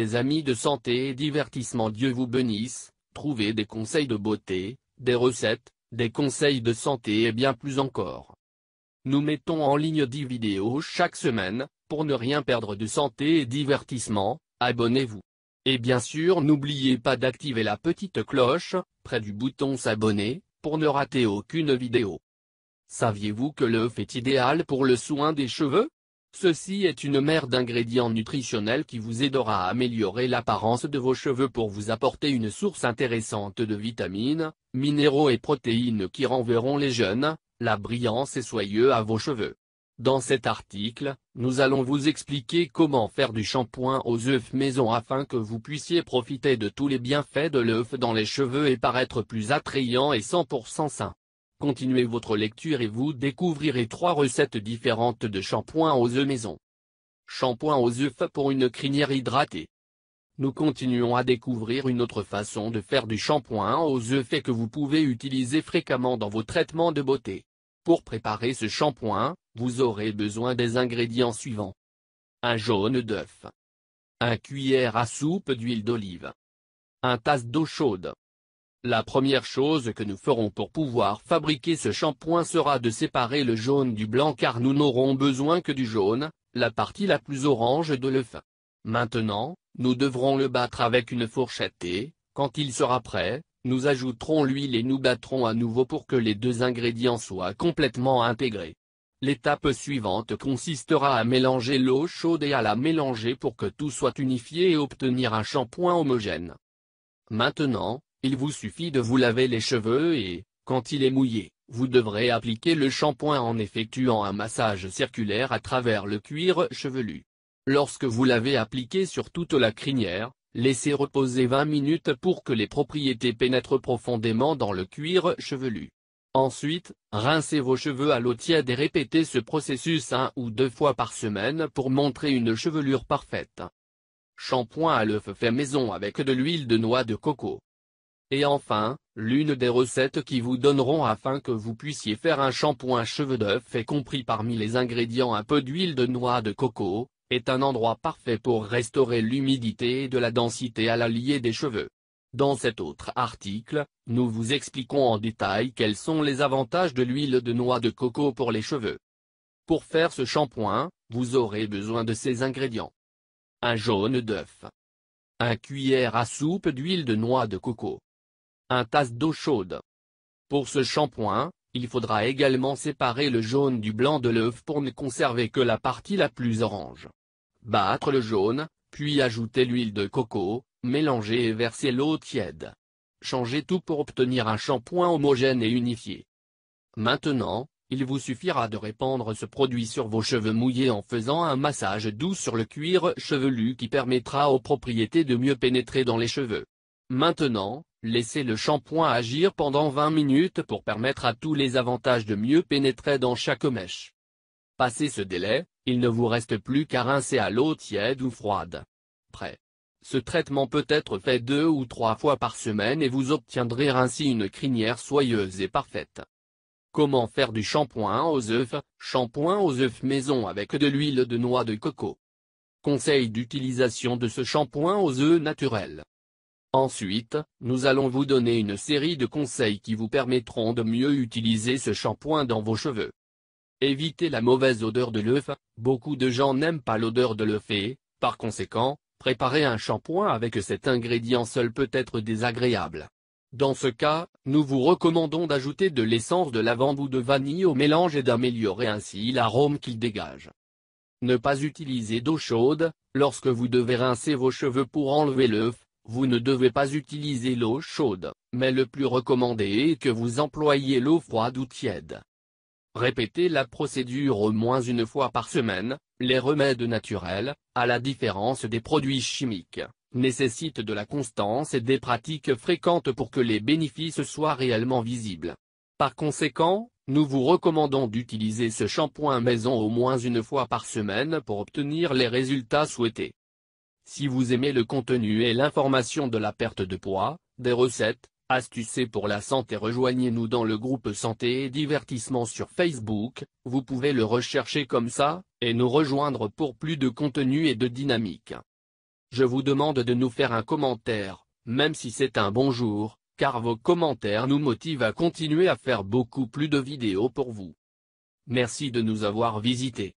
les amis de santé et divertissement Dieu vous bénisse, trouvez des conseils de beauté, des recettes, des conseils de santé et bien plus encore. Nous mettons en ligne 10 vidéos chaque semaine, pour ne rien perdre de santé et divertissement, abonnez-vous. Et bien sûr n'oubliez pas d'activer la petite cloche, près du bouton s'abonner, pour ne rater aucune vidéo. Saviez-vous que l'œuf est idéal pour le soin des cheveux Ceci est une mère d'ingrédients nutritionnels qui vous aidera à améliorer l'apparence de vos cheveux pour vous apporter une source intéressante de vitamines, minéraux et protéines qui renverront les jeunes, la brillance et soyeux à vos cheveux. Dans cet article, nous allons vous expliquer comment faire du shampoing aux œufs maison afin que vous puissiez profiter de tous les bienfaits de l'œuf dans les cheveux et paraître plus attrayant et 100% sain. Continuez votre lecture et vous découvrirez trois recettes différentes de shampoing aux œufs maison. Shampoing aux œufs pour une crinière hydratée. Nous continuons à découvrir une autre façon de faire du shampoing aux œufs et que vous pouvez utiliser fréquemment dans vos traitements de beauté. Pour préparer ce shampoing, vous aurez besoin des ingrédients suivants. Un jaune d'œuf. Un cuillère à soupe d'huile d'olive. Un tasse d'eau chaude. La première chose que nous ferons pour pouvoir fabriquer ce shampoing sera de séparer le jaune du blanc car nous n'aurons besoin que du jaune, la partie la plus orange de l'œuf. Maintenant, nous devrons le battre avec une fourchette et, quand il sera prêt, nous ajouterons l'huile et nous battrons à nouveau pour que les deux ingrédients soient complètement intégrés. L'étape suivante consistera à mélanger l'eau chaude et à la mélanger pour que tout soit unifié et obtenir un shampoing homogène. Maintenant, il vous suffit de vous laver les cheveux et, quand il est mouillé, vous devrez appliquer le shampoing en effectuant un massage circulaire à travers le cuir chevelu. Lorsque vous l'avez appliqué sur toute la crinière, laissez reposer 20 minutes pour que les propriétés pénètrent profondément dans le cuir chevelu. Ensuite, rincez vos cheveux à l'eau tiède et répétez ce processus un ou deux fois par semaine pour montrer une chevelure parfaite. Shampoing à l'œuf fait maison avec de l'huile de noix de coco. Et enfin, l'une des recettes qui vous donneront afin que vous puissiez faire un shampoing cheveux d'œuf est compris parmi les ingrédients un peu d'huile de noix de coco, est un endroit parfait pour restaurer l'humidité et de la densité à l'allier des cheveux. Dans cet autre article, nous vous expliquons en détail quels sont les avantages de l'huile de noix de coco pour les cheveux. Pour faire ce shampoing, vous aurez besoin de ces ingrédients. Un jaune d'œuf. Un cuillère à soupe d'huile de noix de coco. Un tasse d'eau chaude. Pour ce shampoing, il faudra également séparer le jaune du blanc de l'œuf pour ne conserver que la partie la plus orange. Battre le jaune, puis ajouter l'huile de coco, mélanger et verser l'eau tiède. Changez tout pour obtenir un shampoing homogène et unifié. Maintenant, il vous suffira de répandre ce produit sur vos cheveux mouillés en faisant un massage doux sur le cuir chevelu qui permettra aux propriétés de mieux pénétrer dans les cheveux. Maintenant, laissez le shampoing agir pendant 20 minutes pour permettre à tous les avantages de mieux pénétrer dans chaque mèche. Passez ce délai, il ne vous reste plus qu'à rincer à l'eau tiède ou froide. Prêt. Ce traitement peut être fait deux ou trois fois par semaine et vous obtiendrez ainsi une crinière soyeuse et parfaite. Comment faire du shampoing aux œufs Shampoing aux œufs maison avec de l'huile de noix de coco. Conseil d'utilisation de ce shampoing aux œufs naturels. Ensuite, nous allons vous donner une série de conseils qui vous permettront de mieux utiliser ce shampoing dans vos cheveux. Évitez la mauvaise odeur de l'œuf, beaucoup de gens n'aiment pas l'odeur de l'œuf et, par conséquent, préparer un shampoing avec cet ingrédient seul peut être désagréable. Dans ce cas, nous vous recommandons d'ajouter de l'essence de lavande ou de vanille au mélange et d'améliorer ainsi l'arôme qu'il dégage. Ne pas utiliser d'eau chaude, lorsque vous devez rincer vos cheveux pour enlever l'œuf, vous ne devez pas utiliser l'eau chaude, mais le plus recommandé est que vous employiez l'eau froide ou tiède. Répétez la procédure au moins une fois par semaine, les remèdes naturels, à la différence des produits chimiques, nécessitent de la constance et des pratiques fréquentes pour que les bénéfices soient réellement visibles. Par conséquent, nous vous recommandons d'utiliser ce shampoing maison au moins une fois par semaine pour obtenir les résultats souhaités. Si vous aimez le contenu et l'information de la perte de poids, des recettes, astuces pour la santé rejoignez-nous dans le groupe santé et divertissement sur Facebook, vous pouvez le rechercher comme ça, et nous rejoindre pour plus de contenu et de dynamique. Je vous demande de nous faire un commentaire, même si c'est un bonjour, car vos commentaires nous motivent à continuer à faire beaucoup plus de vidéos pour vous. Merci de nous avoir visités.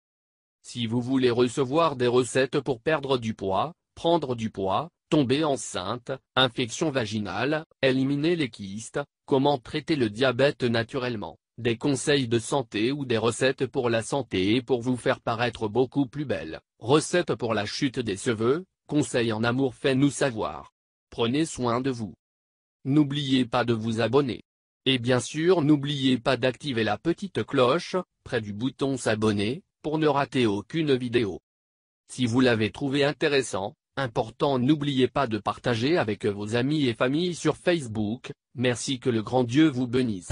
Si vous voulez recevoir des recettes pour perdre du poids, prendre du poids, tomber enceinte, infection vaginale, éliminer les kystes, comment traiter le diabète naturellement, des conseils de santé ou des recettes pour la santé et pour vous faire paraître beaucoup plus belle, recettes pour la chute des cheveux, conseils en amour fait nous savoir. Prenez soin de vous. N'oubliez pas de vous abonner. Et bien sûr n'oubliez pas d'activer la petite cloche, près du bouton s'abonner, pour ne rater aucune vidéo. Si vous l'avez trouvé intéressant, Important n'oubliez pas de partager avec vos amis et familles sur Facebook, merci que le grand Dieu vous bénisse.